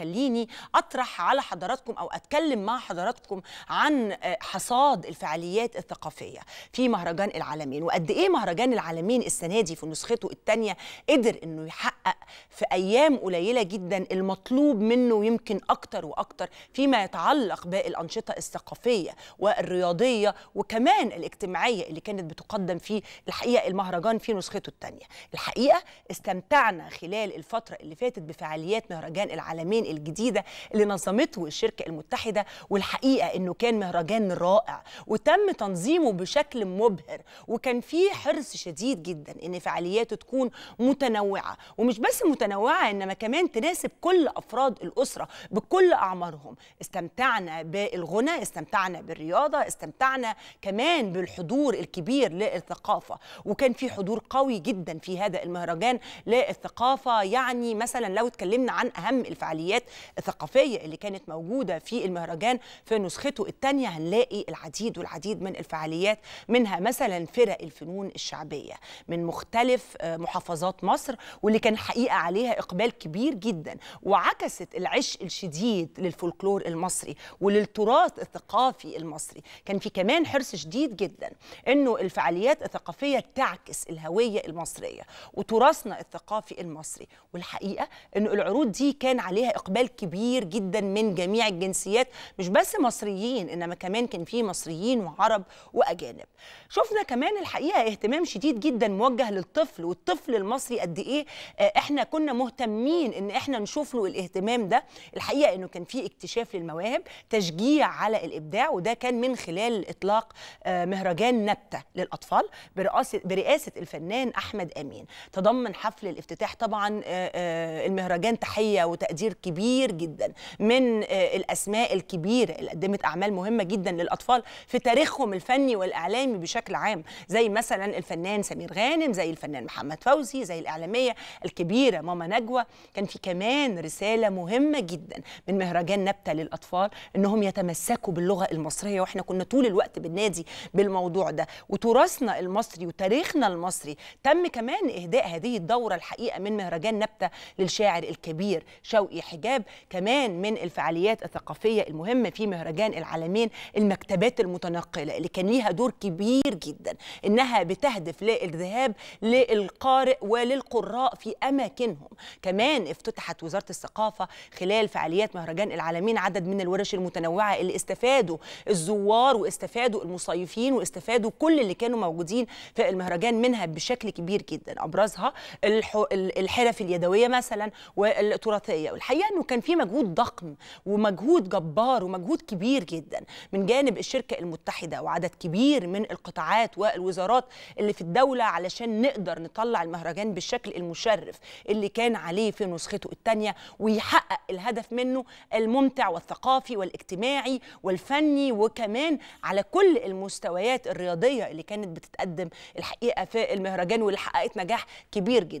خليني اطرح على حضراتكم او اتكلم مع حضراتكم عن آه، حصاد الفعاليات الثقافيه في مهرجان العالمين وقد ايه مهرجان العالمين السنه دي في نسخته الثانيه قدر انه يحقق في ايام قليله جدا المطلوب منه يمكن اكتر واكتر فيما يتعلق بالانشطه الثقافيه والرياضيه وكمان الاجتماعيه اللي كانت بتقدم في الحقيقه المهرجان في نسخته الثانيه الحقيقه استمتعنا خلال الفتره اللي فاتت بفعاليات مهرجان العالمين الجديده اللي نظمته الشركه المتحده والحقيقه انه كان مهرجان رائع وتم تنظيمه بشكل مبهر وكان فيه حرص شديد جدا ان فعالياته تكون متنوعه ومش بس متنوعه انما كمان تناسب كل افراد الاسره بكل اعمارهم استمتعنا بالغنى استمتعنا بالرياضه استمتعنا كمان بالحضور الكبير للثقافه وكان في حضور قوي جدا في هذا المهرجان للثقافه يعني مثلا لو اتكلمنا عن اهم الفعاليات الفعاليات الثقافيه اللي كانت موجوده في المهرجان في نسخته الثانيه هنلاقي العديد والعديد من الفعاليات منها مثلا فرق الفنون الشعبيه من مختلف آه، محافظات مصر واللي كان حقيقه عليها اقبال كبير جدا وعكست العشق الشديد للفولكلور المصري وللتراث الثقافي المصري كان في كمان حرص شديد جدا انه الفعاليات الثقافيه تعكس الهويه المصريه وتراثنا الثقافي المصري والحقيقه انه العروض دي كان عليها اقبال كبير جدا من جميع الجنسيات مش بس مصريين انما كمان كان في مصريين وعرب واجانب شفنا كمان الحقيقه اهتمام شديد جدا موجه للطفل والطفل المصري قد ايه آه، احنا كنا مهتمين ان احنا نشوف له الاهتمام ده الحقيقه انه كان في اكتشاف للمواهب تشجيع على الابداع وده كان من خلال اطلاق آه، مهرجان نبته للاطفال برئاسه برئاسه الفنان احمد امين تضمن حفل الافتتاح طبعا آه، المهرجان تحيه وتقدير كبير كبير جدا من آه، الاسماء الكبيره اللي قدمت اعمال مهمه جدا للاطفال في تاريخهم الفني والاعلامي بشكل عام زي مثلا الفنان سمير غانم زي الفنان محمد فوزي زي الاعلاميه الكبيره ماما نجوى كان في كمان رساله مهمه جدا من مهرجان نبته للاطفال انهم يتمسكوا باللغه المصريه واحنا كنا طول الوقت بالنادي بالموضوع ده وتراثنا المصري وتاريخنا المصري تم كمان اهداء هذه الدوره الحقيقه من مهرجان نبته للشاعر الكبير شوقي حجي. الحجاب كمان من الفعاليات الثقافية المهمة في مهرجان العالمين المكتبات المتنقلة اللي كان ليها دور كبير جدا إنها بتهدف للذهاب للقارئ وللقراء في أماكنهم كمان افتتحت وزارة الثقافة خلال فعاليات مهرجان العالمين عدد من الورش المتنوعة اللي استفادوا الزوار واستفادوا المصيفين واستفادوا كل اللي كانوا موجودين في المهرجان منها بشكل كبير جدا أبرزها الحرف اليدوية مثلا والتراثية والحقيقة لانه كان في مجهود ضخم ومجهود جبار ومجهود كبير جدا من جانب الشركه المتحده وعدد كبير من القطاعات والوزارات اللي في الدوله علشان نقدر نطلع المهرجان بالشكل المشرف اللي كان عليه في نسخته الثانيه ويحقق الهدف منه الممتع والثقافي والاجتماعي والفني وكمان على كل المستويات الرياضيه اللي كانت بتتقدم الحقيقه في المهرجان واللي حققت نجاح كبير جدا